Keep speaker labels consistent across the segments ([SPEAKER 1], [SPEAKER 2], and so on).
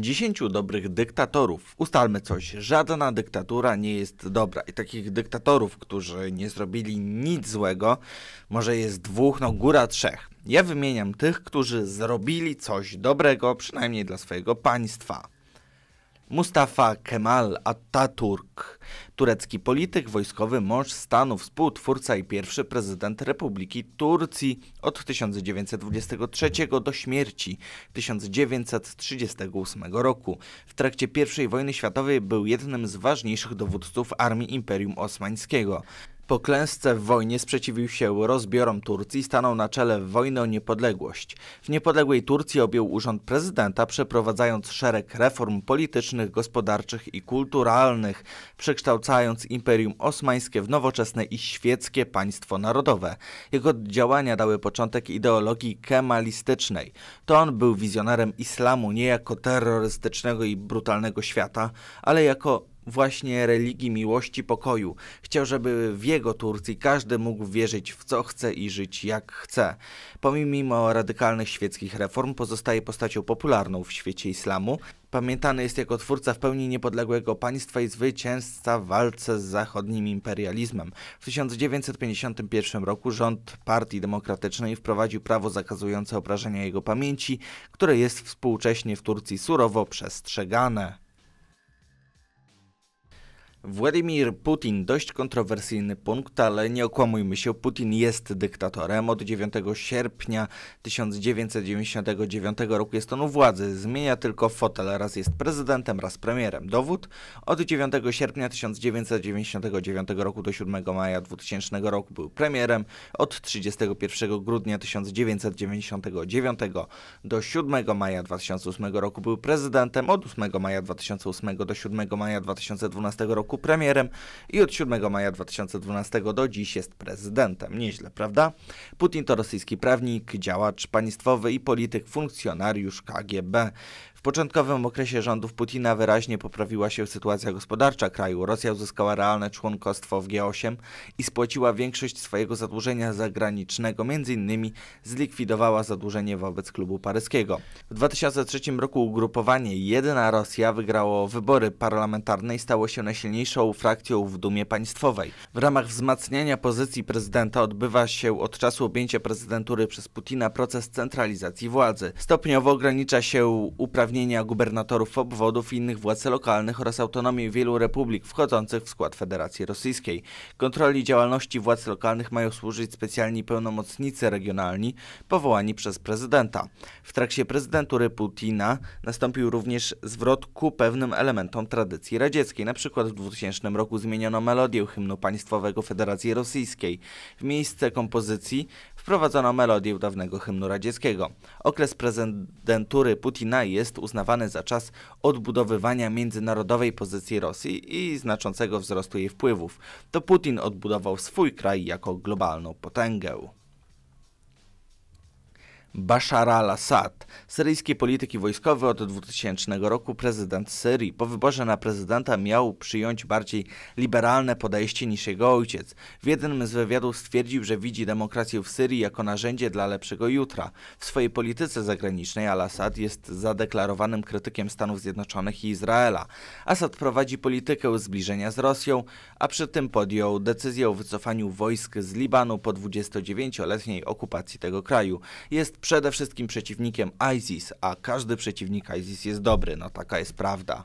[SPEAKER 1] 10 dobrych dyktatorów. Ustalmy coś, żadna dyktatura nie jest dobra i takich dyktatorów, którzy nie zrobili nic złego, może jest dwóch, no góra trzech. Ja wymieniam tych, którzy zrobili coś dobrego, przynajmniej dla swojego państwa. Mustafa Kemal Atatürk, turecki polityk, wojskowy, mąż stanu, współtwórca i pierwszy prezydent Republiki Turcji od 1923 do śmierci 1938 roku. W trakcie I wojny światowej był jednym z ważniejszych dowódców armii Imperium Osmańskiego. Po klęsce w wojnie sprzeciwił się rozbiorom Turcji, stanął na czele wojny o niepodległość. W niepodległej Turcji objął urząd prezydenta, przeprowadzając szereg reform politycznych, gospodarczych i kulturalnych, przekształcając Imperium Osmańskie w nowoczesne i świeckie państwo narodowe. Jego działania dały początek ideologii kemalistycznej. To on był wizjonerem islamu nie jako terrorystycznego i brutalnego świata, ale jako właśnie religii miłości pokoju. Chciał, żeby w jego Turcji każdy mógł wierzyć w co chce i żyć jak chce. Pomimo radykalnych świeckich reform pozostaje postacią popularną w świecie islamu. Pamiętany jest jako twórca w pełni niepodległego państwa i zwycięzca w walce z zachodnim imperializmem. W 1951 roku rząd Partii Demokratycznej wprowadził prawo zakazujące obrażenia jego pamięci, które jest współcześnie w Turcji surowo przestrzegane. Władimir Putin, dość kontrowersyjny punkt, ale nie okłamujmy się, Putin jest dyktatorem. Od 9 sierpnia 1999 roku jest on u władzy. Zmienia tylko fotel, raz jest prezydentem, raz premierem. Dowód? Od 9 sierpnia 1999 roku do 7 maja 2000 roku był premierem, od 31 grudnia 1999 do 7 maja 2008 roku był prezydentem, od 8 maja 2008 do 7 maja 2012 roku roku premierem i od 7 maja 2012 do dziś jest prezydentem. Nieźle, prawda? Putin to rosyjski prawnik, działacz państwowy i polityk, funkcjonariusz KGB początkowym okresie rządów Putina wyraźnie poprawiła się sytuacja gospodarcza kraju. Rosja uzyskała realne członkostwo w G8 i spłaciła większość swojego zadłużenia zagranicznego, m.in. zlikwidowała zadłużenie wobec klubu paryskiego. W 2003 roku ugrupowanie Jedna Rosja wygrało wybory parlamentarne i stało się najsilniejszą frakcją w Dumie Państwowej. W ramach wzmacniania pozycji prezydenta odbywa się od czasu objęcia prezydentury przez Putina proces centralizacji władzy. Stopniowo ogranicza się uprawnienia uprawnienia gubernatorów obwodów i innych władz lokalnych oraz autonomii wielu republik wchodzących w skład Federacji Rosyjskiej. Kontroli działalności władz lokalnych mają służyć specjalni pełnomocnicy regionalni powołani przez prezydenta. W trakcie prezydentury Putina nastąpił również zwrot ku pewnym elementom tradycji radzieckiej. Na przykład w 2000 roku zmieniono melodię hymnu państwowego Federacji Rosyjskiej. W miejsce kompozycji wprowadzono melodię dawnego hymnu radzieckiego. Okres prezydentury Putina jest uznawany za czas odbudowywania międzynarodowej pozycji Rosji i znaczącego wzrostu jej wpływów. To Putin odbudował swój kraj jako globalną potęgę. Bashar al-Assad, syryjski polityk i wojskowy od 2000 roku prezydent Syrii. Po wyborze na prezydenta miał przyjąć bardziej liberalne podejście niż jego ojciec. W jednym z wywiadów stwierdził, że widzi demokrację w Syrii jako narzędzie dla lepszego jutra. W swojej polityce zagranicznej al-Assad jest zadeklarowanym krytykiem Stanów Zjednoczonych i Izraela. Assad prowadzi politykę zbliżenia z Rosją, a przy tym podjął decyzję o wycofaniu wojsk z Libanu po 29-letniej okupacji tego kraju. Jest przede wszystkim przeciwnikiem ISIS, a każdy przeciwnik ISIS jest dobry, no taka jest prawda.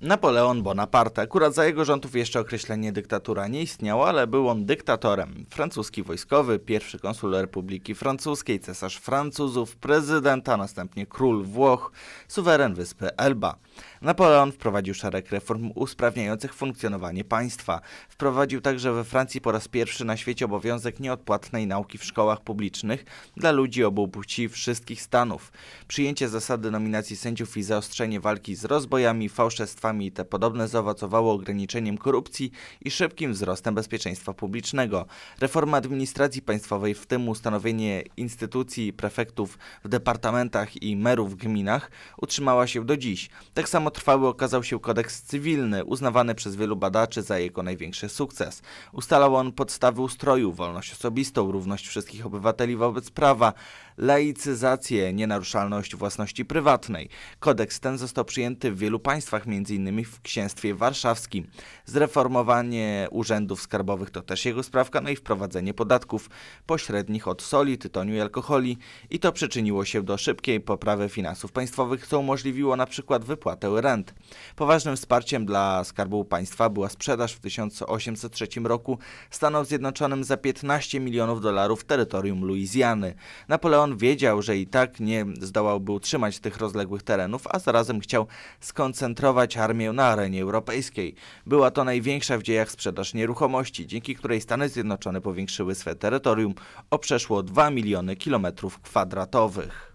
[SPEAKER 1] Napoleon Bonaparte. Akurat za jego rządów jeszcze określenie dyktatura nie istniało, ale był on dyktatorem. Francuski wojskowy, pierwszy konsul Republiki Francuskiej, cesarz Francuzów, prezydent, a następnie król Włoch, suweren wyspy Elba. Napoleon wprowadził szereg reform usprawniających funkcjonowanie państwa. Wprowadził także we Francji po raz pierwszy na świecie obowiązek nieodpłatnej nauki w szkołach publicznych dla ludzi obu płci wszystkich stanów. Przyjęcie zasady nominacji sędziów i zaostrzenie walki z rozbojami, fałszerstwami państwami te podobne zaowocowało ograniczeniem korupcji i szybkim wzrostem bezpieczeństwa publicznego. Reforma administracji państwowej, w tym ustanowienie instytucji prefektów w departamentach i merów w gminach, utrzymała się do dziś. Tak samo trwały okazał się kodeks cywilny, uznawany przez wielu badaczy za jego największy sukces. Ustalał on podstawy ustroju, wolność osobistą, równość wszystkich obywateli wobec prawa, laicyzację, nienaruszalność własności prywatnej. Kodeks ten został przyjęty w wielu państwach, m.in. w Księstwie Warszawskim. Zreformowanie urzędów skarbowych to też jego sprawka, no i wprowadzenie podatków pośrednich od soli, tytoniu i alkoholi. I to przyczyniło się do szybkiej poprawy finansów państwowych, co umożliwiło na przykład wypłatę rent. Poważnym wsparciem dla Skarbu Państwa była sprzedaż w 1803 roku Stanom Zjednoczonym za 15 milionów dolarów terytorium Luizjany. Napoleon on wiedział, że i tak nie zdołałby utrzymać tych rozległych terenów, a zarazem chciał skoncentrować armię na arenie europejskiej. Była to największa w dziejach sprzedaż nieruchomości, dzięki której Stany Zjednoczone powiększyły swe terytorium o przeszło 2 miliony kilometrów kwadratowych.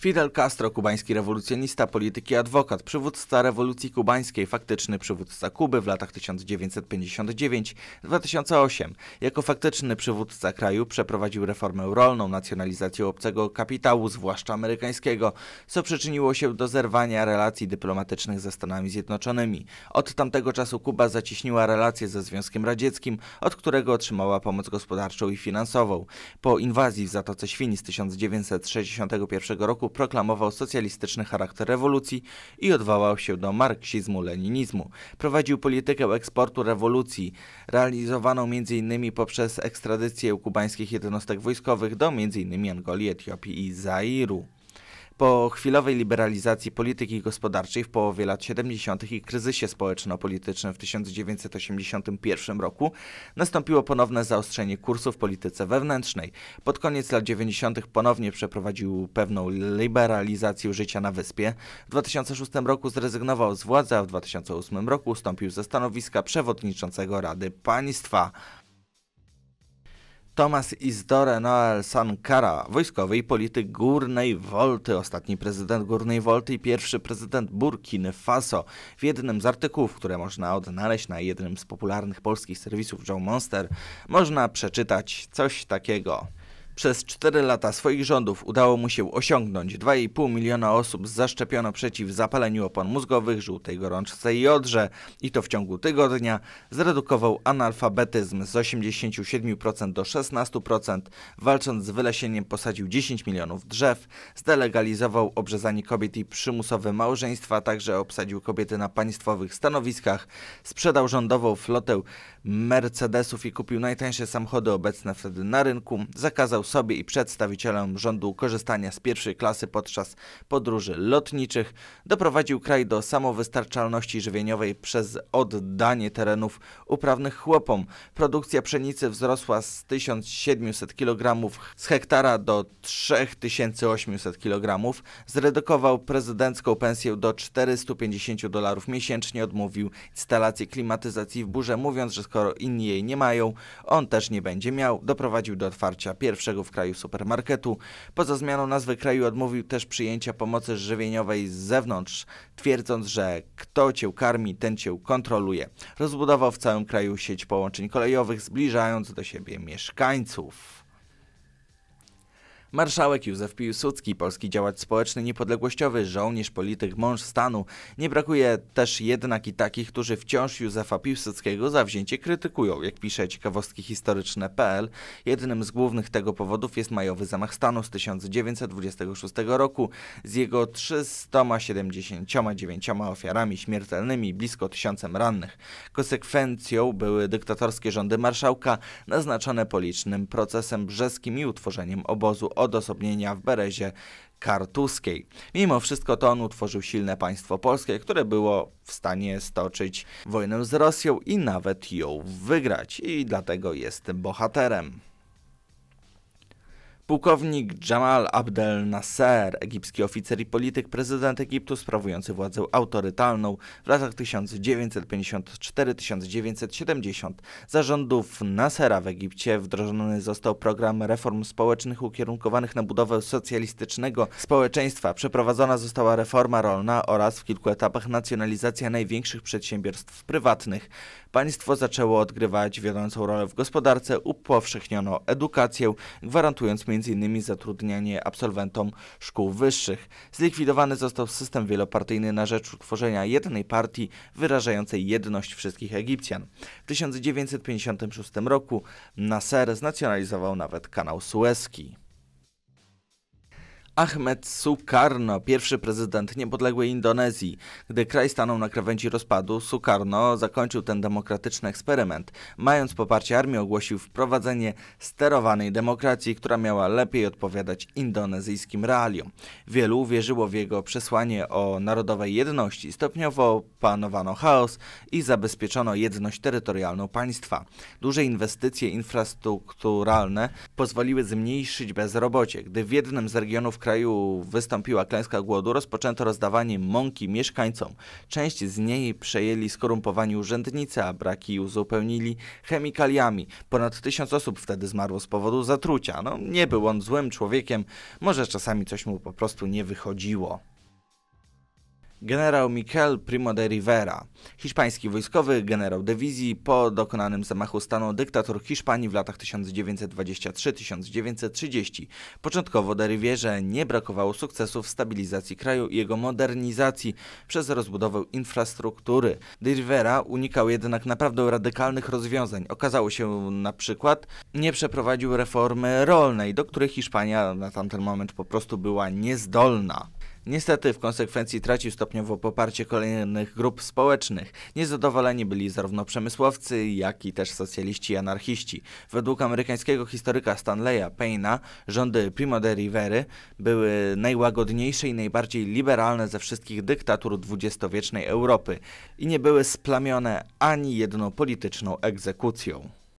[SPEAKER 1] Fidel Castro, kubański rewolucjonista, polityk i adwokat, przywódca rewolucji kubańskiej, faktyczny przywódca Kuby w latach 1959-2008. Jako faktyczny przywódca kraju przeprowadził reformę rolną, nacjonalizację obcego kapitału, zwłaszcza amerykańskiego, co przyczyniło się do zerwania relacji dyplomatycznych ze Stanami Zjednoczonymi. Od tamtego czasu Kuba zacieśniła relacje ze Związkiem Radzieckim, od którego otrzymała pomoc gospodarczą i finansową. Po inwazji w Zatoce Świni z 1961 roku proklamował socjalistyczny charakter rewolucji i odwołał się do marksizmu-leninizmu. Prowadził politykę eksportu rewolucji, realizowaną m.in. poprzez ekstradycję kubańskich jednostek wojskowych do m.in. Angolii, Etiopii i Zairu. Po chwilowej liberalizacji polityki gospodarczej w połowie lat 70. i kryzysie społeczno-politycznym w 1981 roku nastąpiło ponowne zaostrzenie kursu w polityce wewnętrznej. Pod koniec lat 90. ponownie przeprowadził pewną liberalizację życia na wyspie. W 2006 roku zrezygnował z władzy, a w 2008 roku ustąpił ze stanowiska przewodniczącego Rady Państwa. Thomas Izdore Noel Sankara, wojskowy i polityk Górnej Wolty, ostatni prezydent Górnej Wolty i pierwszy prezydent Burkiny Faso. W jednym z artykułów, które można odnaleźć na jednym z popularnych polskich serwisów Joe Monster, można przeczytać coś takiego. Przez 4 lata swoich rządów udało mu się osiągnąć 2,5 miliona osób zaszczepiono przeciw zapaleniu opon mózgowych, żółtej gorączce i odrze. I to w ciągu tygodnia zredukował analfabetyzm z 87% do 16%, walcząc z wylesieniem posadził 10 milionów drzew, zdelegalizował obrzezanie kobiet i przymusowe małżeństwa, także obsadził kobiety na państwowych stanowiskach, sprzedał rządową flotę Mercedesów i kupił najtańsze samochody obecne wtedy na rynku, zakazał sobie i przedstawicielom rządu korzystania z pierwszej klasy podczas podróży lotniczych, doprowadził kraj do samowystarczalności żywieniowej przez oddanie terenów uprawnych chłopom. Produkcja pszenicy wzrosła z 1700 kg z hektara do 3800 kg. Zredukował prezydencką pensję do 450 dolarów miesięcznie, odmówił instalacji klimatyzacji w burze, mówiąc, że skoro inni jej nie mają, on też nie będzie miał. Doprowadził do otwarcia pierwszego w kraju supermarketu. Poza zmianą nazwy kraju odmówił też przyjęcia pomocy żywieniowej z zewnątrz, twierdząc, że kto cię karmi, ten cię kontroluje. Rozbudował w całym kraju sieć połączeń kolejowych, zbliżając do siebie mieszkańców. Marszałek Józef Piłsudski, polski działacz społeczny niepodległościowy, żołnierz, polityk, mąż stanu. Nie brakuje też jednak i takich, którzy wciąż Józefa Piłsudskiego za wzięcie krytykują, jak pisze ciekawostki historyczne.pl. Jednym z głównych tego powodów jest majowy zamach stanu z 1926 roku z jego 379 ofiarami śmiertelnymi i blisko tysiącem rannych. Konsekwencją były dyktatorskie rządy marszałka naznaczone policznym procesem brzeskim i utworzeniem obozu odosobnienia w Berezie kartuskiej. Mimo wszystko to on utworzył silne państwo polskie, które było w stanie stoczyć wojnę z Rosją i nawet ją wygrać i dlatego jest bohaterem. Pułkownik Jamal Abdel Nasser, egipski oficer i polityk, prezydent Egiptu sprawujący władzę autorytalną w latach 1954-1970. Zarządów Nassera w Egipcie wdrożony został program reform społecznych ukierunkowanych na budowę socjalistycznego społeczeństwa. Przeprowadzona została reforma rolna oraz w kilku etapach nacjonalizacja największych przedsiębiorstw prywatnych. Państwo zaczęło odgrywać wiodącą rolę w gospodarce, upowszechniono edukację, gwarantując między m.in. zatrudnianie absolwentom szkół wyższych. Zlikwidowany został system wielopartyjny na rzecz utworzenia jednej partii wyrażającej jedność wszystkich Egipcjan. W 1956 roku Nasser znacjonalizował nawet kanał Suezki. Ahmed Sukarno, pierwszy prezydent niepodległej Indonezji. Gdy kraj stanął na krawędzi rozpadu, Sukarno zakończył ten demokratyczny eksperyment. Mając poparcie armii, ogłosił wprowadzenie sterowanej demokracji, która miała lepiej odpowiadać indonezyjskim realiom. Wielu wierzyło w jego przesłanie o narodowej jedności. Stopniowo panowano chaos i zabezpieczono jedność terytorialną państwa. Duże inwestycje infrastrukturalne pozwoliły zmniejszyć bezrobocie. Gdy w jednym z regionów kraju kraju wystąpiła klęska głodu, rozpoczęto rozdawanie mąki mieszkańcom. Część z niej przejęli skorumpowani urzędnicy, a braki uzupełnili chemikaliami. Ponad tysiąc osób wtedy zmarło z powodu zatrucia. No, nie był on złym człowiekiem, może czasami coś mu po prostu nie wychodziło generał Miguel Primo de Rivera. Hiszpański wojskowy generał dywizji po dokonanym zamachu stanu dyktator Hiszpanii w latach 1923-1930. Początkowo de Rivierze nie brakowało sukcesów w stabilizacji kraju i jego modernizacji przez rozbudowę infrastruktury. De Rivera unikał jednak naprawdę radykalnych rozwiązań. Okazało się na przykład nie przeprowadził reformy rolnej, do której Hiszpania na tamten moment po prostu była niezdolna. Niestety w konsekwencji tracił stopniowo poparcie kolejnych grup społecznych. Niezadowoleni byli zarówno przemysłowcy, jak i też socjaliści i anarchiści. Według amerykańskiego historyka Stanleya Payne'a rządy Primo de Rivera były najłagodniejsze i najbardziej liberalne ze wszystkich dyktatur dwudziestowiecznej Europy i nie były splamione ani jedną polityczną egzekucją.